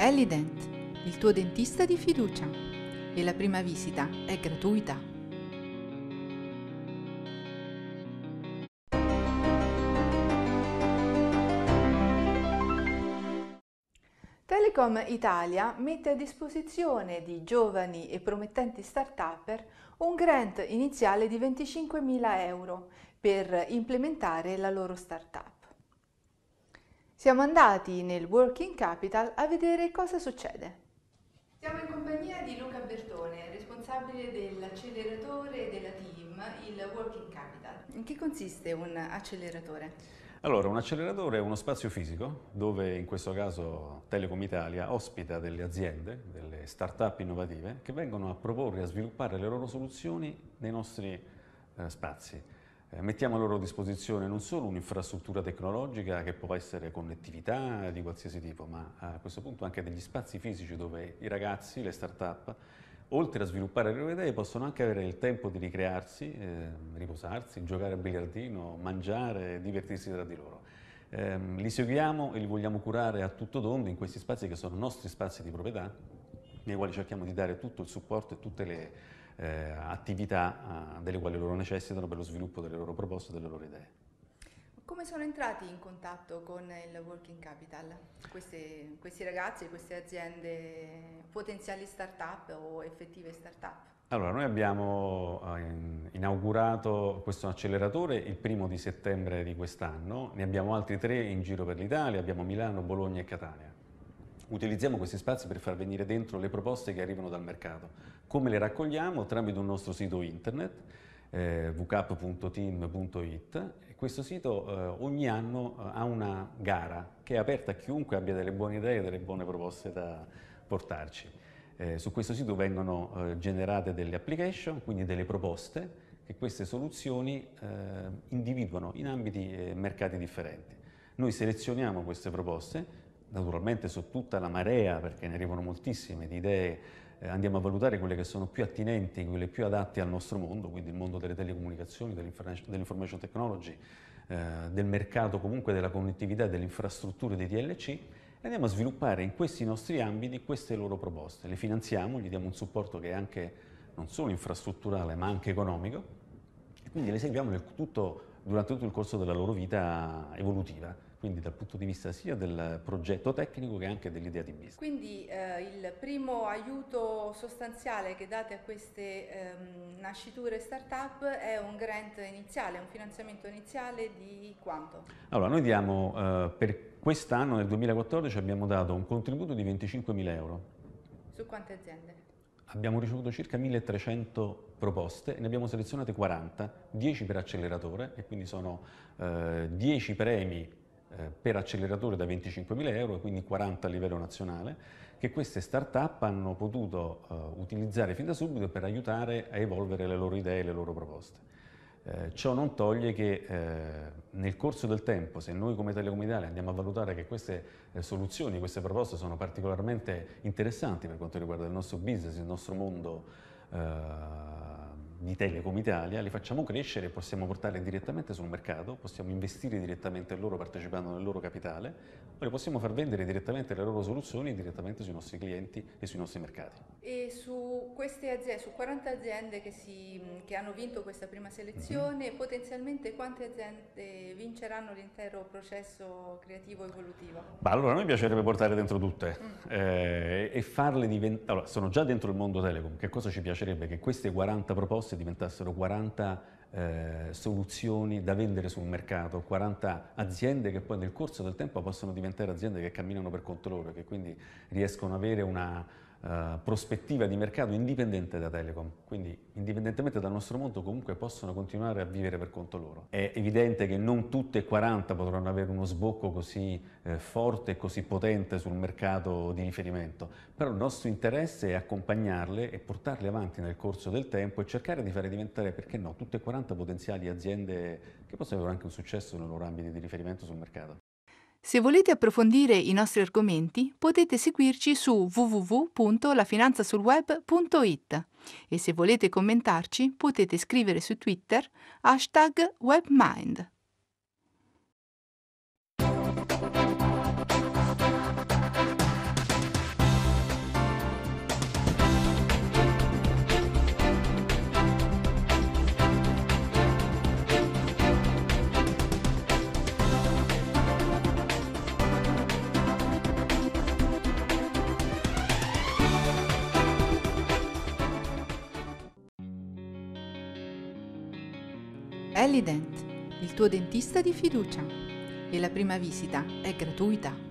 Elident, il tuo dentista di fiducia. E la prima visita è gratuita. Telecom Italia mette a disposizione di giovani e promettenti start-upper un grant iniziale di 25.000 euro per implementare la loro start-up. Siamo andati nel Working Capital a vedere cosa succede. Siamo in compagnia di Luca Bertone, responsabile dell'acceleratore della team, il Working Capital. In che consiste un acceleratore? Allora, un acceleratore è uno spazio fisico dove in questo caso Telecom Italia ospita delle aziende, delle start-up innovative che vengono a proporre e a sviluppare le loro soluzioni nei nostri eh, spazi. Eh, mettiamo a loro disposizione non solo un'infrastruttura tecnologica che può essere connettività di qualsiasi tipo, ma a questo punto anche degli spazi fisici dove i ragazzi, le start-up, oltre a sviluppare le loro idee, possono anche avere il tempo di ricrearsi, eh, riposarsi, giocare a biliardino, mangiare, divertirsi tra di loro. Eh, li seguiamo e li vogliamo curare a tutto tondo in questi spazi che sono nostri spazi di proprietà, nei quali cerchiamo di dare tutto il supporto e tutte le eh, attività ah, delle quali loro necessitano per lo sviluppo delle loro proposte, e delle loro idee. Come sono entrati in contatto con il Working Capital Queste, questi ragazzi, e queste aziende potenziali start-up o effettive start-up? Allora, noi abbiamo ah, inaugurato questo acceleratore il primo di settembre di quest'anno, ne abbiamo altri tre in giro per l'Italia, abbiamo Milano, Bologna e Catania utilizziamo questi spazi per far venire dentro le proposte che arrivano dal mercato. Come le raccogliamo? Tramite un nostro sito internet, eh, www.team.it. Questo sito eh, ogni anno eh, ha una gara che è aperta a chiunque abbia delle buone idee e delle buone proposte da portarci. Eh, su questo sito vengono eh, generate delle application, quindi delle proposte che queste soluzioni eh, individuano in ambiti e mercati differenti. Noi selezioniamo queste proposte, naturalmente su tutta la marea, perché ne arrivano moltissime di idee, eh, andiamo a valutare quelle che sono più attinenti, quelle più adatte al nostro mondo, quindi il mondo delle telecomunicazioni, dell'information technology, eh, del mercato comunque della connettività e delle infrastrutture dei DLC, e andiamo a sviluppare in questi nostri ambiti queste loro proposte. Le finanziamo, gli diamo un supporto che è anche non solo infrastrutturale ma anche economico, e quindi le seguiamo tutto, durante tutto il corso della loro vita evolutiva quindi dal punto di vista sia del progetto tecnico che anche dell'idea di business. Quindi eh, il primo aiuto sostanziale che date a queste ehm, nasciture startup è un grant iniziale, un finanziamento iniziale di quanto? Allora, noi diamo eh, per quest'anno, nel 2014, abbiamo dato un contributo di 25.000 euro. Su quante aziende? Abbiamo ricevuto circa 1300 proposte ne abbiamo selezionate 40, 10 per acceleratore e quindi sono eh, 10 premi eh, per acceleratore da 25.000 euro, quindi 40 a livello nazionale, che queste start-up hanno potuto eh, utilizzare fin da subito per aiutare a evolvere le loro idee e le loro proposte. Eh, ciò non toglie che eh, nel corso del tempo, se noi come Telecom Italia andiamo a valutare che queste eh, soluzioni, queste proposte sono particolarmente interessanti per quanto riguarda il nostro business, il nostro mondo eh, di Telecom Italia, li facciamo crescere, possiamo portarli direttamente sul mercato, possiamo investire direttamente in loro partecipando nel loro capitale, o li possiamo far vendere direttamente le loro soluzioni direttamente sui nostri clienti e sui nostri mercati. E su queste aziende, su 40 aziende che, si, che hanno vinto questa prima selezione, mm-hmm. potenzialmente quante aziende vinceranno l'intero processo creativo evolutivo? Bah, allora, a noi piacerebbe portare dentro tutte mm. eh, e farle diventare... Allora, sono già dentro il mondo Telecom, che cosa ci piacerebbe? Che queste 40 proposte proposte diventassero 40 eh, soluzioni da vendere sul mercato, 40 aziende che poi nel corso del tempo possono diventare aziende che camminano per conto loro, che quindi riescono ad avere una, eh, prospettiva di mercato indipendente da Telecom, quindi indipendentemente dal nostro mondo comunque possono continuare a vivere per conto loro. È evidente che non tutte e 40 potranno avere uno sbocco così eh, forte e così potente sul mercato di riferimento, però il nostro interesse è accompagnarle e portarle avanti nel corso del tempo e cercare di fare diventare, perché no, tutte e 40 potenziali aziende che possono avere anche un successo nei loro ambiti di riferimento sul mercato. Se volete approfondire i nostri argomenti potete seguirci su www.lafinanzasulweb.it e se volete commentarci potete scrivere su Twitter hashtag webmind. Elident, il tuo dentista di fiducia. E la prima visita è gratuita.